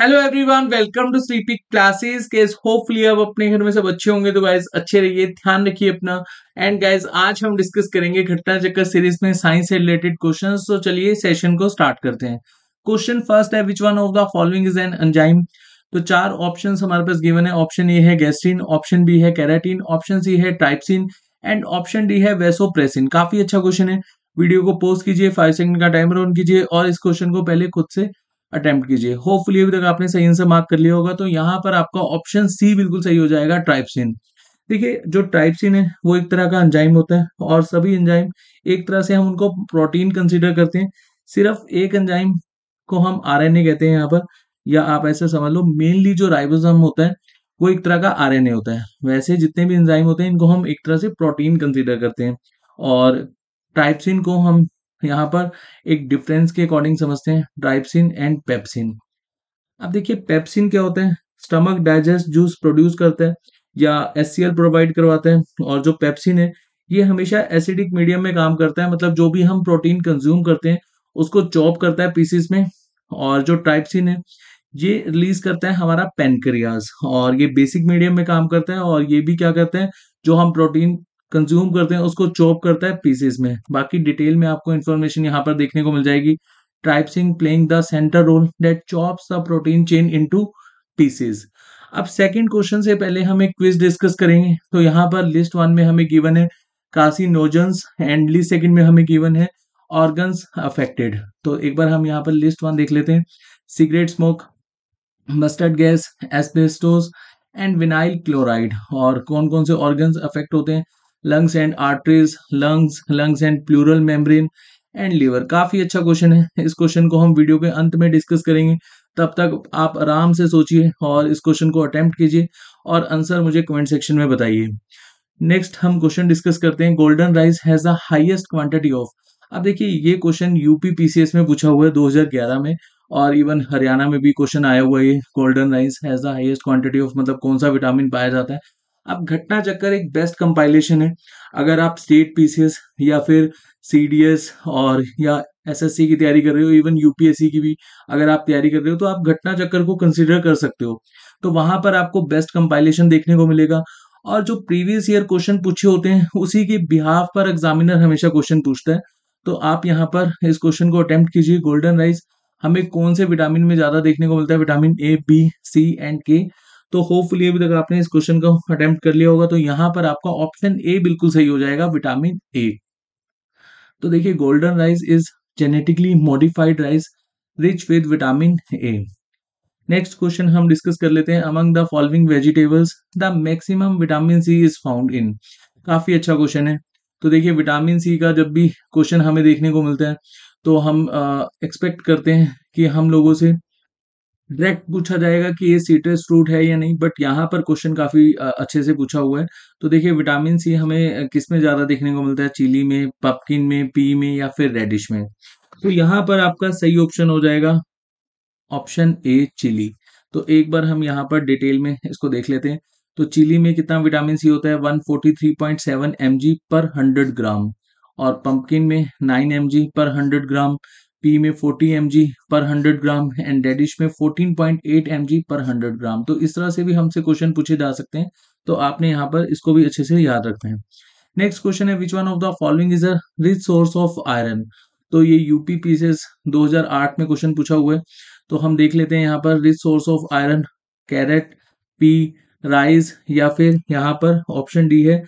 hello everyone welcome to स्लीपिक classes केस hopefully अब अपने घर में सब अच्छे होंगे तो गाइज अच्छे रहिए ध्यान रखिए अपना एंड गाइज आज हम डिस्कस करेंगे घटना चक्कर सीरीज में साइंस से रिलेटेड क्वेश्चंस तो चलिए सेशन को स्टार्ट करते हैं क्वेश्चन फर्स्ट है which one of the following is an enzyme तो चार ऑप्शन हमारे पास गिवन है ऑप्शन ए है गैस्ट्रीन ऑप्शन बी है कैराटीन ऑप्शन सी है टाइपसिन एंड ऑप्शन डी है वेसोप्रेसिन काफी अच्छा क्वेश्चन है वीडियो को पोस्ट कीजिए फाइव सेकंड का टाइमर ऑन कीजिए और इस क्वेश्चन को पहले खुद से अटेम्प्ट कीजिए होपफुली अभी तक आपने सही आंसर मार्क कर लिया होगा तो यहाँ पर आपका ऑप्शन सी बिल्कुल सही हो जाएगा ट्राइप्सिन देखिए जो ट्राइप्सिन है वो एक तरह का एंजाइम होता है और सभी एंजाइम एक तरह से हम उनको प्रोटीन कंसिडर करते हैं सिर्फ एक एंजाइम को हम आर कहते हैं यहाँ पर या आप ऐसे समझ लो मेनली जो राइबोसोम होता है वो एक तरह का आर होता है वैसे जितने भी एंजाइम होते हैं इनको हम एक तरह से प्रोटीन कंसिडर करते हैं और ट्राइप्सिन को हम यहाँ पर एक डिफरेंस के अकॉर्डिंग समझते हैं ड्राइपसिन एंड पेप्सिन अब देखिए पेप्सिन क्या होते हैं स्टमक डाइजेस्ट जूस प्रोड्यूस करते हैं या एस प्रोवाइड करवाते हैं और जो पेप्सिन है ये हमेशा एसिडिक मीडियम में काम करता है मतलब जो भी हम प्रोटीन कंज्यूम करते हैं उसको चॉप करता है पीसीस में और जो ट्राइपसिन है ये रिलीज करता है हमारा पेनक्रियाज और ये बेसिक मीडियम में काम करता है और ये भी क्या करते हैं जो हम प्रोटीन कंज्यूम करते हैं उसको चॉप करता है पीसेस में बाकी डिटेल में आपको इन्फॉर्मेशन यहाँ पर देखने को मिल जाएगी trypsin playing the centre role that chop the protein chain into pieces अब सेकेंड क्वेश्चन से पहले हम एक क्विज डिस्कस करेंगे तो यहाँ पर लिस्ट वन में हमें गिवन है कासिनोजन्स एंड लिस्ट सेकेंड में हमें गिवन है ऑर्गन्स अफेक्टेड तो एक बार हम यहाँ पर लिस्ट वन देख लेते हैं cigarette smoke mustard gas asbestos and vinyl chloride और कौन कौन से ऑर्गन्स अफेक्ट होते हैं lungs and arteries lungs lungs and pleural membrane and liver काफी अच्छा क्वेश्चन है इस क्वेश्चन को हम वीडियो के अंत में डिस्कस करेंगे तब तक आप आराम से सोचिए और इस क्वेश्चन को अटेम्प्ट कीजिए और आंसर मुझे कमेंट सेक्शन में बताइए नेक्स्ट हम क्वेश्चन डिस्कस करते हैं golden rice has the highest quantity of अब देखिए ये क्वेश्चन यूपी पीसीएस में पूछा हुआ है 2011 में और इवन हरियाणा में भी क्वेश्चन आया हुआ है golden rice has the highest quantity of मतलब कौन सा विटामिन पाया जाता है अब घटना चक्कर एक बेस्ट कंपाइलेशन है अगर आप स्टेट पीसीएस या फिर सीडीएस और या एसएससी की तैयारी कर रहे हो इवन यूपीएससी की भी अगर आप तैयारी कर रहे हो तो आप घटना चक्कर को कंसिडर कर सकते हो तो वहां पर आपको बेस्ट कंपाइलेशन देखने को मिलेगा और जो प्रीवियस ईयर क्वेश्चन पूछे होते हैं उसी के बिहाफ पर एग्जामिनर हमेशा क्वेश्चन पूछता है तो आप यहाँ पर इस क्वेश्चन को अटेम्प्ट कीजिए गोल्डन राइस हमें कौन से विटामिन में ज़्यादा देखने को मिलता है vitamin A B C and K तो होपफुली अभी तक आपने इस क्वेश्चन को अटेम्प्ट कर लिया होगा तो यहां पर आपका ऑप्शन ए बिल्कुल सही हो जाएगा विटामिन ए तो देखिए golden rice is genetically modified rice rich with vitamin A next question हम डिस्कस कर लेते हैं among the following vegetables the maximum vitamin C is found in काफी अच्छा क्वेश्चन है तो देखिए विटामिन सी का जब भी क्वेश्चन हमें देखने को मिलता है तो हम एक्सपेक्ट करते हैं कि हम लोगों से डायरेक्ट पूछा जाएगा कि ये सीट्रस फ्रूट है या नहीं बट यहाँ पर क्वेश्चन काफी अच्छे से पूछा हुआ है तो देखिए विटामिन सी हमें किस में ज्यादा देखने को मिलता है चिली में पपकिन में पी में या फिर रेडिश में तो यहाँ पर आपका सही ऑप्शन हो जाएगा ऑप्शन ए चिली तो एक बार हम यहाँ पर डिटेल में इसको देख लेते हैं तो चिली में कितना विटामिन सी होता है 143.7 mg पर 100 ग्राम और पंपकिन में 9 mg पर 100 ग्राम पी में 40 एम पर 100 ग्राम एंड डेडिश में 14.8 एम पर 100 ग्राम तो इस तरह से भी हमसे क्वेश्चन पूछे जा सकते हैं तो आपने यहाँ पर इसको भी अच्छे से याद रखते हैं नेक्स्ट क्वेश्चन है which one of the following is a rich source of iron तो ये यूपी पीसेस 2008 में क्वेश्चन पूछा हुआ है तो हम देख लेते हैं यहाँ पर rich source of iron carrot pea rice या फिर यहाँ पर ऑप्शन डी है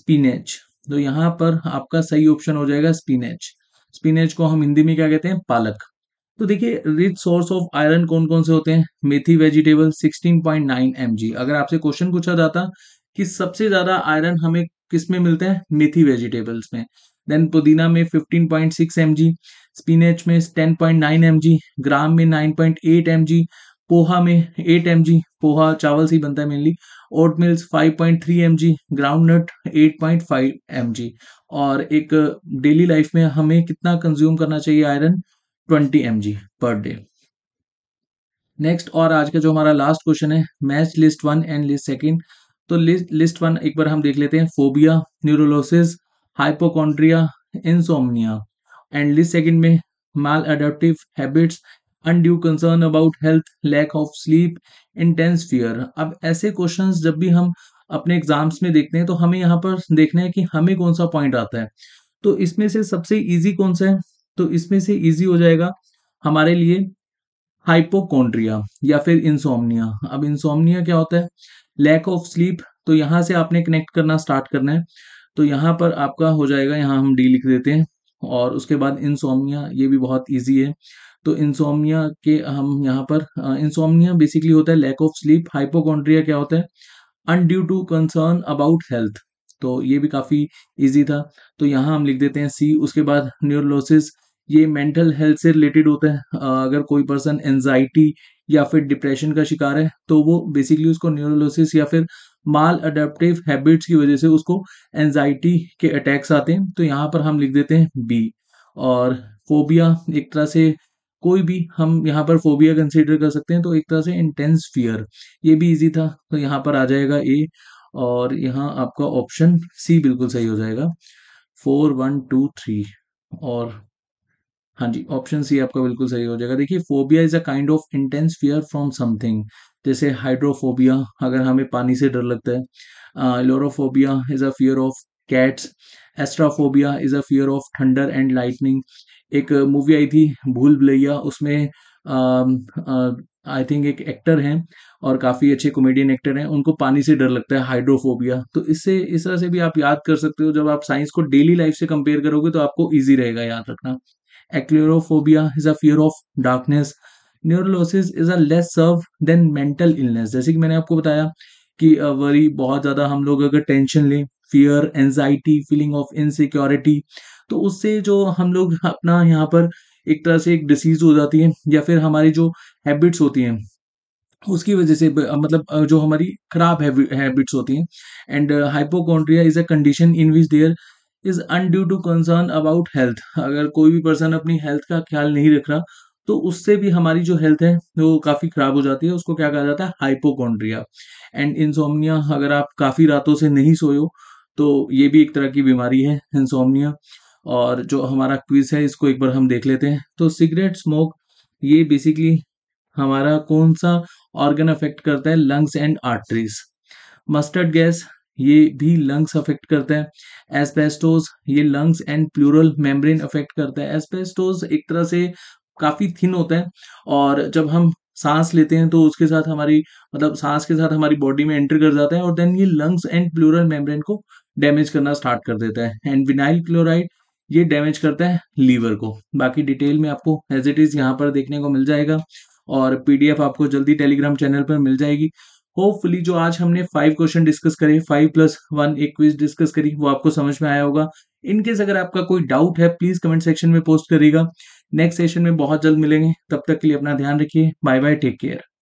स्पिनेच तो यहाँ पर आपका सही ऑप्शन हो जाएगा स्पिनेच स्पिनेज को हम हिंदी में क्या कहते हैं पालक तो देखिए रिच सोर्स ऑफ आयरन कौन कौन से होते हैं मेथी वेजिटेबल 16.9 पॉइंट अगर आपसे क्वेश्चन पूछा जाता कि सबसे ज्यादा आयरन हमें किस में मिलते हैं मेथी वेजिटेबल्स में देन पुदीना में 15.6 पॉइंट स्पिनेच में 10.9 पॉइंट ग्राम में 9.8 पॉइंट पोहा में एट एम जी पोहा चावल से ही बनता है mainly oatmeals five point three M G groundnut eight point five M G और एक डेली लाइफ में हमें कितना कंज्यूम करना चाहिए iron twenty M G per day next और आज का जो हमारा लास्ट क्वेश्चन है match list one and list second तो लिस्ट लिस्ट वन एक बार हम देख लेते हैं phobia neurosis hypochondria insomnia and list second में maladaptive habits undue concern about health lack of sleep intense fear अब ऐसे क्वेश्चंस जब भी हम अपने एग्जाम्स में देखते हैं तो हमें यहाँ पर देखना है कि हमें कौन सा पॉइंट आता है तो इसमें से सबसे इजी कौन सा है तो इसमें से इजी हो जाएगा हमारे लिए हाइपोकॉन्ड्रिया या फिर इंसोमनिया अब इंसोमनिया क्या होता है लैक ऑफ स्लीप तो यहां से आपने कनेक्ट करना स्टार्ट करना है तो यहाँ पर आपका हो जाएगा यहाँ हम डी लिख देते हैं और उसके बाद इंसोमिया ये भी बहुत ईजी है तो इंसोमिया के हम यहाँ पर इंसोमिया बेसिकली होता है लैक ऑफ स्लीप हाइपोकॉन्ड्रिया क्या होता है undue to concern about health तो ये भी काफ़ी इजी था तो यहाँ हम लिख देते हैं सी उसके बाद न्यूरोलोसिस ये मेंटल हेल्थ से रिलेटेड होता है अगर कोई पर्सन एनजाइटी या फिर डिप्रेशन का शिकार है तो वो बेसिकली उसको न्यूरोलोसिस या फिर माल अडेप्टिव हैबिट्स की वजह से उसको एनजाइटी के अटैक्स आते हैं तो यहाँ पर हम लिख देते हैं बी और फोबिया एक तरह से कोई भी हम यहाँ पर फोबिया कंसिडर कर सकते हैं तो एक तरह से इंटेंस फियर ये भी इजी था तो यहाँ पर आ जाएगा ए और यहाँ आपका ऑप्शन सी बिल्कुल सही हो जाएगा फोर वन टू थ्री और हाँ जी ऑप्शन सी आपका बिल्कुल सही हो जाएगा देखिए phobia is a kind of intense fear from something जैसे हाइड्रोफोबिया अगर हमें पानी से डर लगता है ailurophobia is a fear of cats astraphobia is a fear of thunder and lightning एक मूवी आई थी भूल भुलैया उसमें आई थिंक एक एक्टर हैं और काफ़ी अच्छे कॉमेडियन एक्टर हैं उनको पानी से डर लगता है हाइड्रोफोबिया तो इससे इस तरह से भी आप याद कर सकते हो जब आप साइंस को डेली लाइफ से कंपेयर करोगे तो आपको ईजी रहेगा याद रखना achluophobia is a fear of darkness neurosis is a less severe than mental illness जैसे कि मैंने आपको बताया कि वरी बहुत ज़्यादा हम लोग अगर टेंशन लें fear anxiety feeling of insecurity तो उससे जो हम लोग अपना यहाँ पर एक तरह से एक डिसीज हो जाती है या फिर हमारी जो हैबिट्स होती हैं उसकी वजह से मतलब जो हमारी खराब हैबिट्स होती हैं and hypochondria is a condition in which there is undue to concern about health अगर कोई भी पर्सन अपनी हेल्थ का ख्याल नहीं रख रहा तो उससे भी हमारी जो हेल्थ है वो काफ़ी ख़राब हो जाती है उसको क्या कहा जाता है हाइपोकॉन्ड्रिया एंड इंसोमनिया अगर आप काफ़ी रातों से नहीं सोयो तो ये भी एक तरह की बीमारी है इंसोमनिया और जो हमारा क्विज है इसको एक बार हम देख लेते हैं तो सिगरेट स्मोक ये बेसिकली हमारा कौन सा ऑर्गन अफेक्ट करता है lungs and arteries mustard gas ये भी लंग्स अफेक्ट करता है एस्पेस्टोज ये lungs and pleural membrane affect करता है एस्पेस्टोज एक तरह से काफ़ी थिन होता है और जब हम सांस लेते हैं तो उसके साथ हमारी मतलब सांस के साथ हमारी बॉडी में एंटर कर जाता है और देन ये लंग्स एंड प्लूरल मेम्ब्रेन को डैमेज करना स्टार्ट कर देता है एंड विनाइल क्लोराइड ये डैमेज करता है लीवर को बाकी डिटेल में आपको एज इट इज़ यहाँ पर देखने को मिल जाएगा और पीडीएफ आपको जल्दी टेलीग्राम चैनल पर मिल जाएगी होपफुली जो आज हमने फाइव क्वेश्चन डिस्कस करे फाइव प्लस वन एक क्विज डिस्कस करी वो आपको समझ में आया होगा इनकेस अगर आपका कोई डाउट है प्लीज कमेंट सेक्शन में पोस्ट करेगा नेक्स्ट सेशन में बहुत जल्द मिलेंगे तब तक के लिए अपना ध्यान रखिए बाय बाय टेक केयर